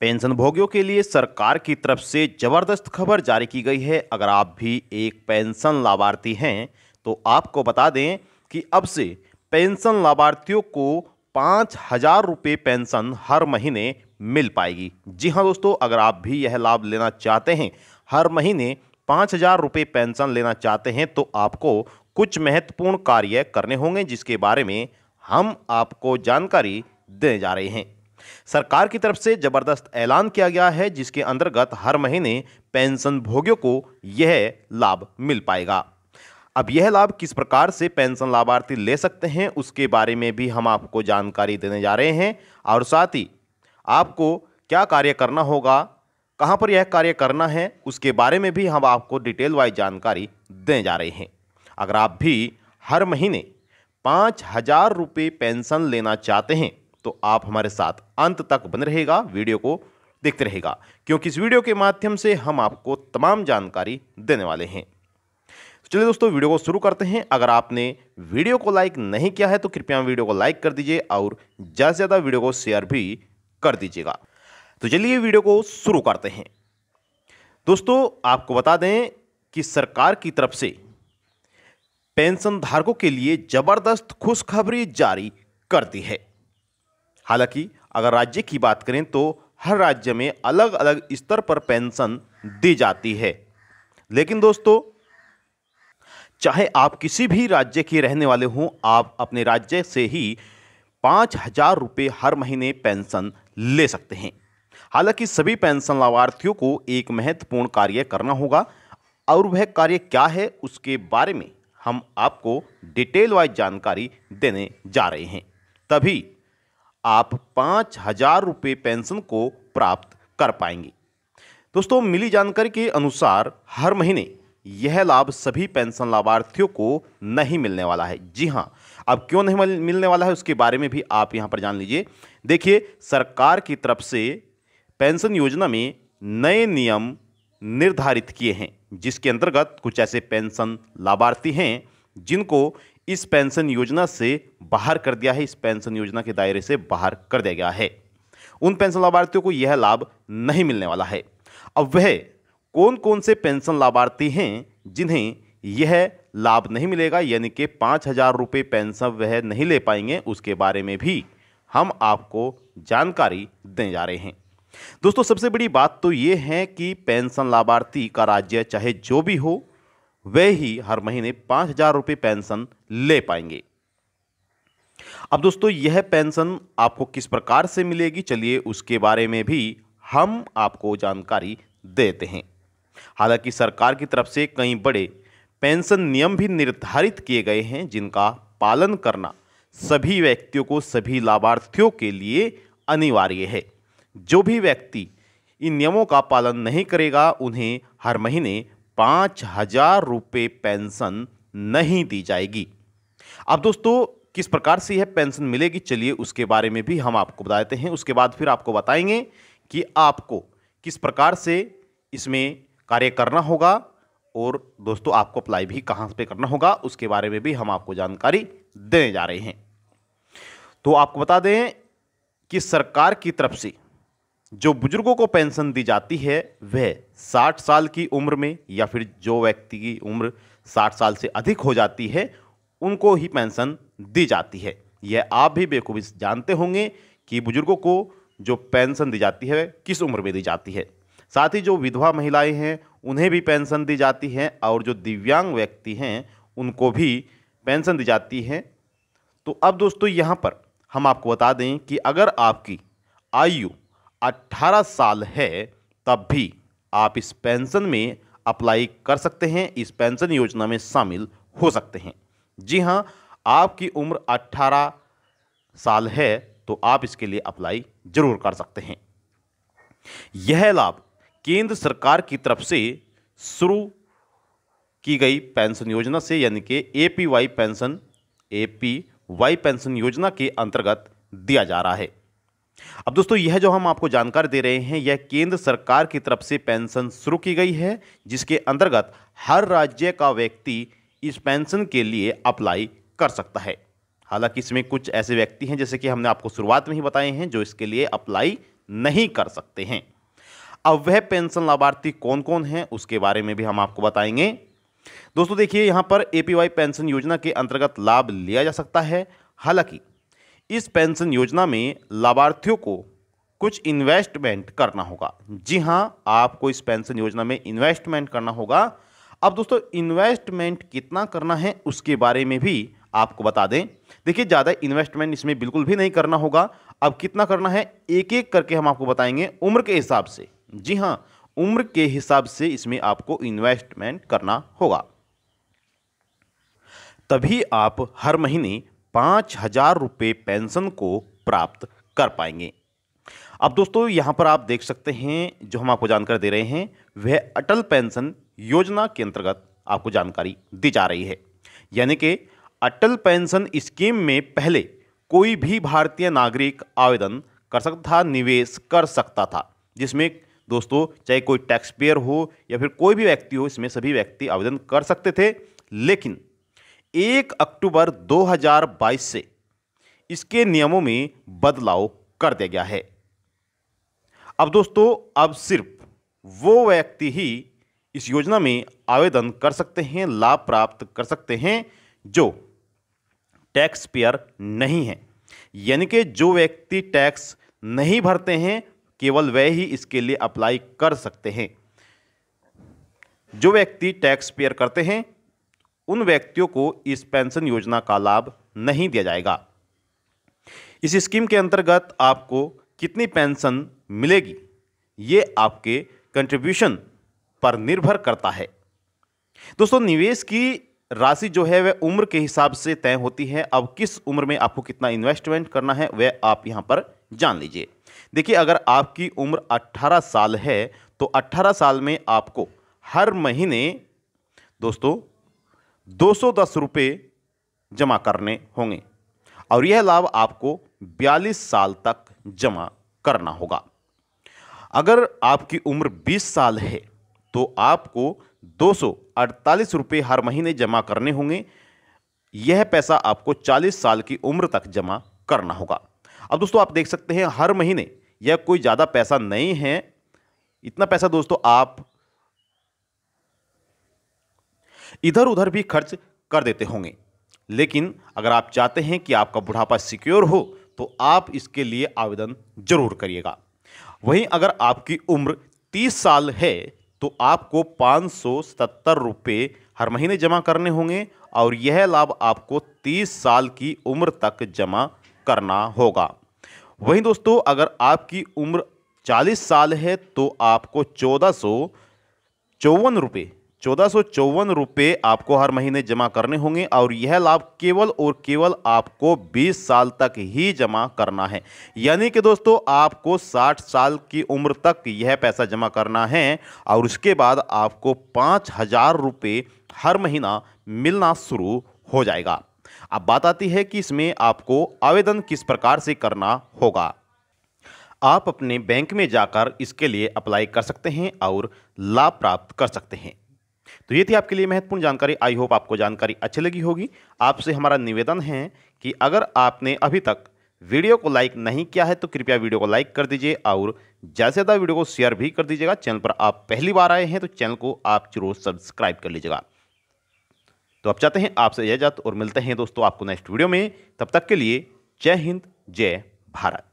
पेंशनभोगियों के लिए सरकार की तरफ से जबरदस्त खबर जारी की गई है अगर आप भी एक पेंशन लाभार्थी हैं तो आपको बता दें कि अब से पेंशन लाभार्थियों को पाँच हजार रुपये पेंशन हर महीने मिल पाएगी जी हाँ दोस्तों अगर आप भी यह लाभ लेना चाहते हैं हर महीने पाँच हजार रुपये पेंशन लेना चाहते हैं तो आपको कुछ महत्वपूर्ण कार्य करने होंगे जिसके बारे में हम आपको जानकारी देने जा रहे हैं सरकार की तरफ से जबरदस्त ऐलान किया गया है जिसके अंतर्गत हर महीने पेंशन भोगियों को यह लाभ मिल पाएगा अब यह लाभ किस प्रकार से पेंशन लाभार्थी ले सकते हैं उसके बारे में भी हम आपको जानकारी देने जा रहे हैं और साथ ही आपको क्या कार्य करना होगा कहां पर यह कार्य करना है उसके बारे में भी हम आपको डिटेल वाइज जानकारी देने जा रहे हैं अगर आप भी हर महीने पाँच हजार रुपये पेंशन लेना चाहते हैं तो आप हमारे साथ अंत तक बन रहेगा वीडियो को देखते रहेगा क्योंकि इस वीडियो के माध्यम से हम आपको तमाम जानकारी देने वाले हैं तो चलिए दोस्तों वीडियो को शुरू करते हैं अगर आपने वीडियो को लाइक नहीं किया है तो कृपया वीडियो को लाइक कर दीजिए और ज़्यादा से ज़्यादा वीडियो को शेयर भी कर दीजिएगा तो चलिए वीडियो को शुरू करते हैं दोस्तों आपको बता दें कि सरकार की तरफ से पेंशन धारकों के लिए ज़बरदस्त खुशखबरी जारी कर दी है हालांकि अगर राज्य की बात करें तो हर राज्य में अलग अलग स्तर पर पेंशन दी जाती है लेकिन दोस्तों चाहे आप किसी भी राज्य के रहने वाले हों आप अपने राज्य से ही पाँच हजार रुपये हर महीने पेंशन ले सकते हैं हालांकि सभी पेंशन लाभार्थियों को एक महत्वपूर्ण कार्य करना होगा और वह कार्य क्या है उसके बारे में हम आपको डिटेल वाइज जानकारी देने जा रहे हैं तभी आप पाँच हजार रुपये पेंशन को प्राप्त कर पाएंगे दोस्तों मिली जानकारी के अनुसार हर महीने यह लाभ सभी पेंशन लाभार्थियों को नहीं मिलने वाला है जी हाँ अब क्यों नहीं मिलने वाला है उसके बारे में भी आप यहाँ पर जान लीजिए देखिए सरकार की तरफ से पेंशन योजना में नए नियम निर्धारित किए हैं जिसके अंतर्गत कुछ ऐसे पेंशन लाभार्थी हैं जिनको इस पेंशन योजना से बाहर कर दिया है इस पेंशन योजना के दायरे से बाहर कर दिया गया है उन पेंशन लाभार्थियों को यह लाभ नहीं मिलने वाला है अब वह कौन कौन से पेंशन लाभार्थी हैं जिन्हें यह लाभ नहीं मिलेगा यानी कि पाँच हज़ार रुपये पेंशन वह नहीं ले पाएंगे उसके बारे में भी हम आपको जानकारी देने जा रहे हैं दोस्तों सबसे बड़ी बात तो ये है कि पेंशन लाभार्थी का राज्य चाहे जो भी हो वह ही हर महीने पाँच हज़ार रुपये पेंशन ले पाएंगे अब दोस्तों यह पेंशन आपको किस प्रकार से मिलेगी चलिए उसके बारे में भी हम आपको जानकारी देते हैं हालांकि सरकार की तरफ से कई बड़े पेंशन नियम भी निर्धारित किए गए हैं जिनका पालन करना सभी व्यक्तियों को सभी लाभार्थियों के लिए अनिवार्य है जो भी व्यक्ति इन नियमों का पालन नहीं करेगा उन्हें हर महीने पाँच हजार रुपये पेंशन नहीं दी जाएगी अब दोस्तों किस प्रकार से यह पेंशन मिलेगी चलिए उसके बारे में भी हम आपको बता देते हैं उसके बाद फिर आपको बताएंगे कि आपको किस प्रकार से इसमें कार्य करना होगा और दोस्तों आपको अप्लाई भी कहाँ पे करना होगा उसके बारे में भी हम आपको जानकारी देने जा रहे हैं तो आपको बता दें कि सरकार की तरफ से जो बुजुर्गों को पेंशन दी जाती है वह 60 साल की उम्र में या फिर जो व्यक्ति की उम्र 60 साल से अधिक हो जाती है उनको ही पेंशन दी जाती है यह आप भी बेखूबी जानते होंगे कि बुजुर्गों को जो पेंशन दी जाती है किस उम्र में दी जाती है साथ ही जो विधवा महिलाएं हैं उन्हें भी पेंशन दी जाती है और जो दिव्यांग व्यक्ति हैं उनको भी पेंशन दी जाती है तो अब दोस्तों यहाँ पर हम आपको बता दें कि अगर आपकी आयु 18 साल है तब भी आप इस पेंशन में अप्लाई कर सकते हैं इस पेंशन योजना में शामिल हो सकते हैं जी हाँ आपकी उम्र 18 साल है तो आप इसके लिए अप्लाई जरूर कर सकते हैं यह लाभ केंद्र सरकार की तरफ से शुरू की गई पेंशन योजना से यानी कि एपीवाई पेंशन एपीवाई पेंशन योजना के अंतर्गत दिया जा रहा है अब दोस्तों यह जो हम आपको जानकारी दे रहे हैं यह केंद्र सरकार की तरफ से पेंशन शुरू की गई है जिसके अंतर्गत हर राज्य का व्यक्ति इस पेंशन के लिए अप्लाई कर सकता है हालांकि इसमें कुछ ऐसे व्यक्ति हैं जैसे कि हमने आपको शुरुआत में ही बताए हैं जो इसके लिए अप्लाई नहीं कर सकते हैं अब वह पेंशन लाभार्थी कौन कौन हैं उसके बारे में भी हम आपको बताएंगे दोस्तों देखिए यहाँ पर ए पेंशन योजना के अंतर्गत लाभ लिया जा सकता है हालांकि इस पेंशन योजना में लाभार्थियों को कुछ इन्वेस्टमेंट करना होगा जी हाँ आपको इस पेंशन योजना में इन्वेस्टमेंट करना होगा अब दोस्तों इन्वेस्टमेंट कितना करना है उसके बारे में भी आपको बता दें देखिए ज़्यादा इन्वेस्टमेंट इसमें बिल्कुल भी नहीं करना होगा अब कितना करना है एक एक करके हम आपको बताएंगे उम्र के हिसाब से जी हाँ उम्र के हिसाब से इसमें आपको इन्वेस्टमेंट करना होगा तभी आप हर महीने पाँच हजार रुपये पेंशन को प्राप्त कर पाएंगे अब दोस्तों यहाँ पर आप देख सकते हैं जो हम आपको जानकारी दे रहे हैं वह अटल पेंशन योजना के अंतर्गत आपको जानकारी दी जा रही है यानी कि अटल पेंशन स्कीम में पहले कोई भी भारतीय नागरिक आवेदन कर सकता था निवेश कर सकता था जिसमें दोस्तों चाहे कोई टैक्स पेयर हो या फिर कोई भी व्यक्ति हो इसमें सभी व्यक्ति आवेदन कर सकते थे लेकिन एक अक्टूबर 2022 से इसके नियमों में बदलाव कर दिया गया है अब दोस्तों अब सिर्फ वो व्यक्ति ही इस योजना में आवेदन कर सकते हैं लाभ प्राप्त कर सकते हैं जो टैक्स पेयर नहीं है यानी कि जो व्यक्ति टैक्स नहीं भरते हैं केवल वह ही इसके लिए अप्लाई कर सकते हैं जो व्यक्ति टैक्स पेयर करते हैं उन व्यक्तियों को इस पेंशन योजना का लाभ नहीं दिया जाएगा इस स्कीम के अंतर्गत आपको कितनी पेंशन मिलेगी ये आपके कंट्रीब्यूशन पर निर्भर करता है दोस्तों निवेश की राशि जो है वह उम्र के हिसाब से तय होती है अब किस उम्र में आपको कितना इन्वेस्टमेंट करना है वह आप यहां पर जान लीजिए देखिए अगर आपकी उम्र 18 साल है तो 18 साल में आपको हर महीने दोस्तों दो सौ दस जमा करने होंगे और यह लाभ आपको 42 साल तक जमा करना होगा अगर आपकी उम्र 20 साल है तो आपको दो रुपये हर महीने जमा करने होंगे यह पैसा आपको 40 साल की उम्र तक जमा करना होगा अब दोस्तों आप देख सकते हैं हर महीने यह कोई ज़्यादा पैसा नहीं है इतना पैसा दोस्तों आप इधर उधर भी खर्च कर देते होंगे लेकिन अगर आप चाहते हैं कि आपका बुढ़ापा सिक्योर हो तो आप इसके लिए आवेदन जरूर करिएगा वहीं अगर आपकी उम्र 30 साल है तो आपको पाँच सौ सत्तर रुपये हर महीने जमा करने होंगे और यह लाभ आपको 30 साल की उम्र तक जमा करना होगा वहीं दोस्तों अगर आपकी उम्र 40 साल है तो आपको चौदह सौ चौवन रुपये चौदह रुपये आपको हर महीने जमा करने होंगे और यह लाभ केवल और केवल आपको 20 साल तक ही जमा करना है यानी कि दोस्तों आपको 60 साल की उम्र तक यह पैसा जमा करना है और उसके बाद आपको पाँच हज़ार रुपये हर महीना मिलना शुरू हो जाएगा अब बात आती है कि इसमें आपको आवेदन किस प्रकार से करना होगा आप अपने बैंक में जाकर इसके लिए अप्लाई कर सकते हैं और लाभ प्राप्त कर सकते हैं तो ये थी आपके लिए महत्वपूर्ण जानकारी आई होप आपको जानकारी अच्छी लगी होगी आपसे हमारा निवेदन है कि अगर आपने अभी तक वीडियो को लाइक नहीं किया है तो कृपया वीडियो को लाइक कर दीजिए और ज़्यादा से ज़्यादा वीडियो को शेयर भी कर दीजिएगा चैनल पर आप पहली बार आए हैं तो चैनल को आप जरूर सब्सक्राइब कर लीजिएगा तो आप चाहते हैं आपसे इजाजत और मिलते हैं दोस्तों आपको नेक्स्ट वीडियो में तब तक के लिए जय हिंद जय भारत